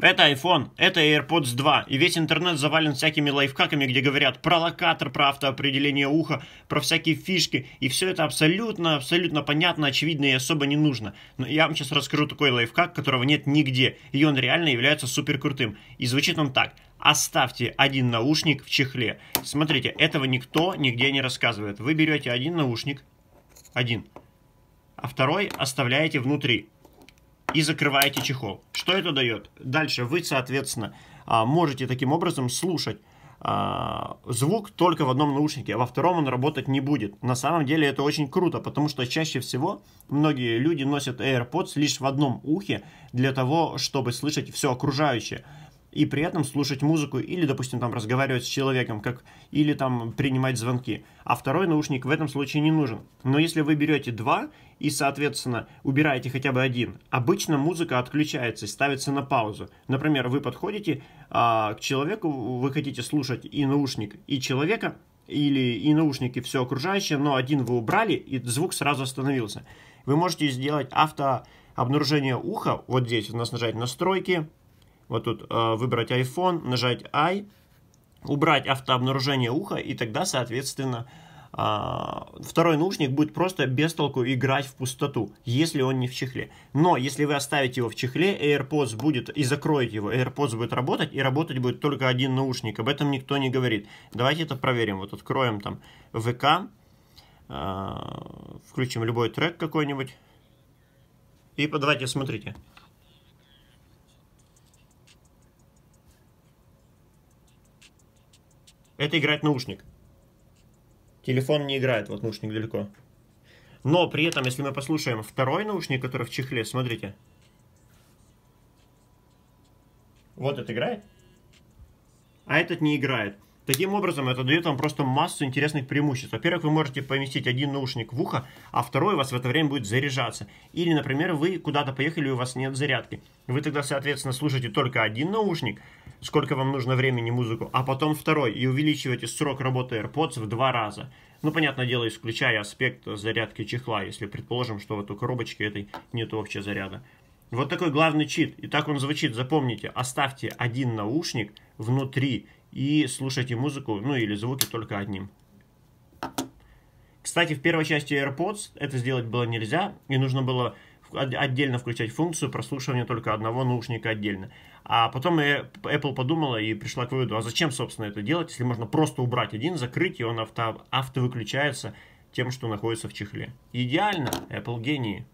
Это iPhone, это AirPods 2, и весь интернет завален всякими лайфхаками, где говорят про локатор, про автоопределение уха, про всякие фишки, и все это абсолютно, абсолютно понятно, очевидно и особо не нужно. Но я вам сейчас расскажу такой лайфхак, которого нет нигде, и он реально является супер крутым. И звучит он так. Оставьте один наушник в чехле. Смотрите, этого никто нигде не рассказывает. Вы берете один наушник, один, а второй оставляете внутри и закрываете чехол. Что это дает? Дальше вы, соответственно, а, можете таким образом слушать а, звук только в одном наушнике, а во втором он работать не будет. На самом деле это очень круто, потому что чаще всего многие люди носят AirPods лишь в одном ухе для того, чтобы слышать все окружающее и при этом слушать музыку или, допустим, там разговаривать с человеком, как, или там принимать звонки. А второй наушник в этом случае не нужен. Но если вы берете два и, соответственно, убираете хотя бы один, обычно музыка отключается и ставится на паузу. Например, вы подходите а, к человеку, вы хотите слушать и наушник, и человека, или и наушники, все окружающее, но один вы убрали, и звук сразу остановился. Вы можете сделать авто обнаружение уха, вот здесь у нас нажать настройки, вот тут э, выбрать iPhone, нажать I, убрать автообнаружение уха, и тогда, соответственно, а, второй наушник будет просто без толку играть в пустоту, если он не в чехле. Но если вы оставите его в чехле, AirPods будет и закроете его, AirPods будет работать, и работать будет только один наушник. Об этом никто не говорит. Давайте это проверим. Вот откроем там ВК, а, включим любой трек какой-нибудь. И давайте смотрите. это играет наушник. Телефон не играет, вот наушник далеко. Но при этом, если мы послушаем второй наушник, который в чехле, смотрите. Вот это играет. А этот не играет. Таким образом, это дает вам просто массу интересных преимуществ. Во-первых, вы можете поместить один наушник в ухо, а второй у вас в это время будет заряжаться. Или, например, вы куда-то поехали, и у вас нет зарядки. Вы тогда, соответственно, слушаете только один наушник, сколько вам нужно времени музыку, а потом второй, и увеличиваете срок работы AirPods в два раза. Ну, понятное дело, исключая аспект зарядки чехла, если предположим, что вот у коробочки этой нет вообще заряда. Вот такой главный чит, и так он звучит, запомните, оставьте один наушник внутри и слушайте музыку, ну или звуки только одним. Кстати, в первой части AirPods это сделать было нельзя, и нужно было отдельно включать функцию прослушивания только одного наушника отдельно. А потом Apple подумала и пришла к выводу, а зачем, собственно, это делать, если можно просто убрать один, закрыть, и он авто, автовыключается тем, что находится в чехле. Идеально, Apple гении.